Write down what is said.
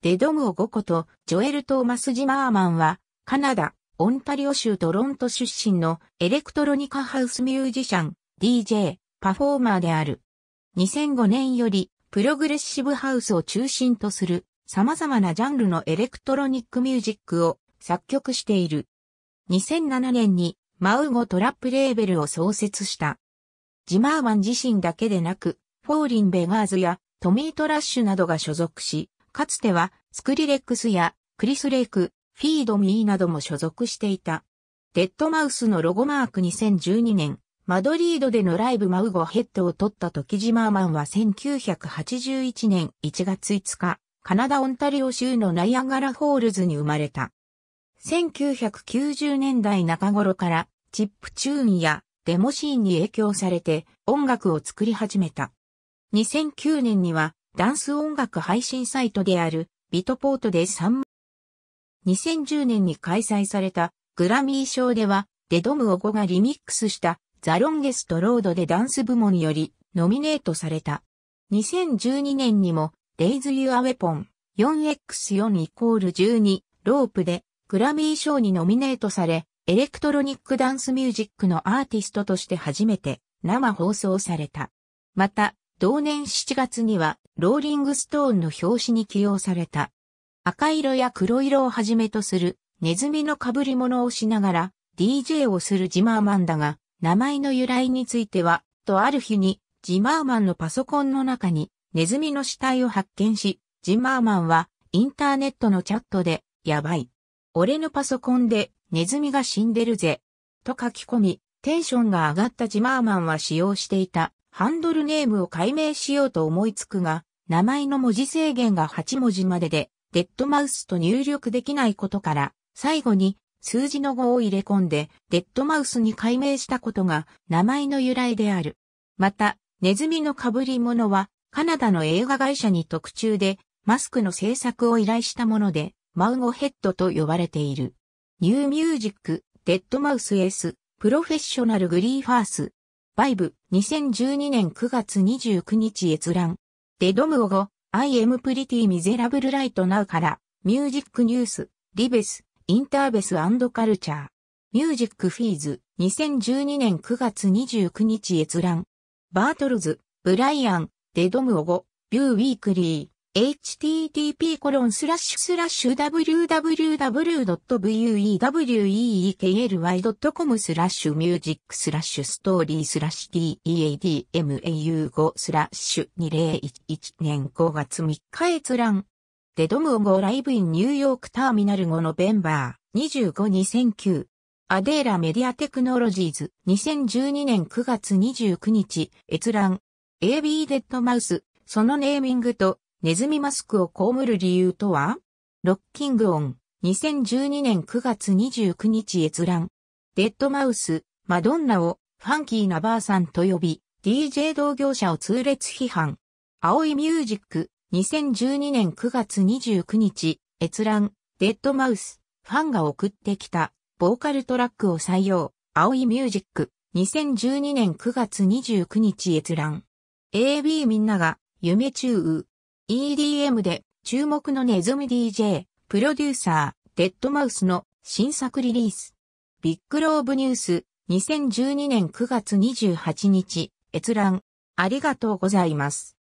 デドムを5個とジョエル・トーマス・ジマーマンは、カナダ、オンタリオ州トロント出身のエレクトロニカハウスミュージシャン、DJ、パフォーマーである。2005年より、プログレッシブハウスを中心とする様々なジャンルのエレクトロニックミュージックを作曲している。2007年にマウゴトラップレーベルを創設した。ジマーマン自身だけでなく、フォーリン・ベガーズやトミー・トラッシュなどが所属し、かつてはスクリレックスやクリスレイク、フィードミーなども所属していた。デッドマウスのロゴマーク2012年、マドリードでのライブマウゴヘッドを取った時ジマーマンは1981年1月5日、カナダ・オンタリオ州のナイアガラホールズに生まれた。1990年代中頃からチップチューンやデモシーンに影響されて音楽を作り始めた。2009年にはダンス音楽配信サイトであるビトポートで3 2010年に開催されたグラミー賞ではデドムオゴがリミックスしたザロンゲストロードでダンス部門よりノミネートされた。2012年にもデイズ・ユア・ウェポン 4X4 イコール12ロープでグラミー賞にノミネートされエレクトロニックダンスミュージックのアーティストとして初めて生放送された。また、同年7月には、ローリングストーンの表紙に起用された。赤色や黒色をはじめとする、ネズミの被り物をしながら、DJ をするジマーマンだが、名前の由来については、とある日に、ジマーマンのパソコンの中に、ネズミの死体を発見し、ジマーマンは、インターネットのチャットで、やばい。俺のパソコンで、ネズミが死んでるぜ。と書き込み、テンションが上がったジマーマンは使用していたハンドルネームを解明しようと思いつくが、名前の文字制限が8文字までで、デッドマウスと入力できないことから、最後に数字の5を入れ込んで、デッドマウスに改名したことが名前の由来である。また、ネズミの被り物は、カナダの映画会社に特注で、マスクの制作を依頼したもので、マウゴヘッドと呼ばれている。ニューミュージック、デッドマウス S、プロフェッショナルグリーファース、バイブ、2012年9月29日閲覧。デドムオゴ、I am pretty miserable right now から、ミュージックニュース、リベス、インターベスカルチャー。ミュージックフィーズ、2012年9月29日閲覧。バートルズ、ブライアン、デドムオゴ、ビューウィークリー。http://www.vueweekly.com スラッシュミュージックスラッシュストーリースラッシュ d e a d m a u 5スラッシュ2011年5月3日閲覧。デドムオゴライブインニューヨークターミナル5のベンバー252009アデーラメディアテクノロジーズ2012年9月29日閲覧 AB デッドマウスそのネーミングとネズミマスクをこむる理由とはロッキングオン、2012年9月29日閲覧。デッドマウス、マドンナをファンキーなばあさんと呼び、DJ 同業者を痛烈批判。青いミュージック、2012年9月29日、閲覧、デッドマウス、ファンが送ってきた、ボーカルトラックを採用、青いミュージック、2012年9月29日閲覧。AB みんなが、夢中 EDM で注目のネズミ DJ、プロデューサー、デッドマウスの新作リリース。ビッグローブニュース2012年9月28日閲覧ありがとうございます。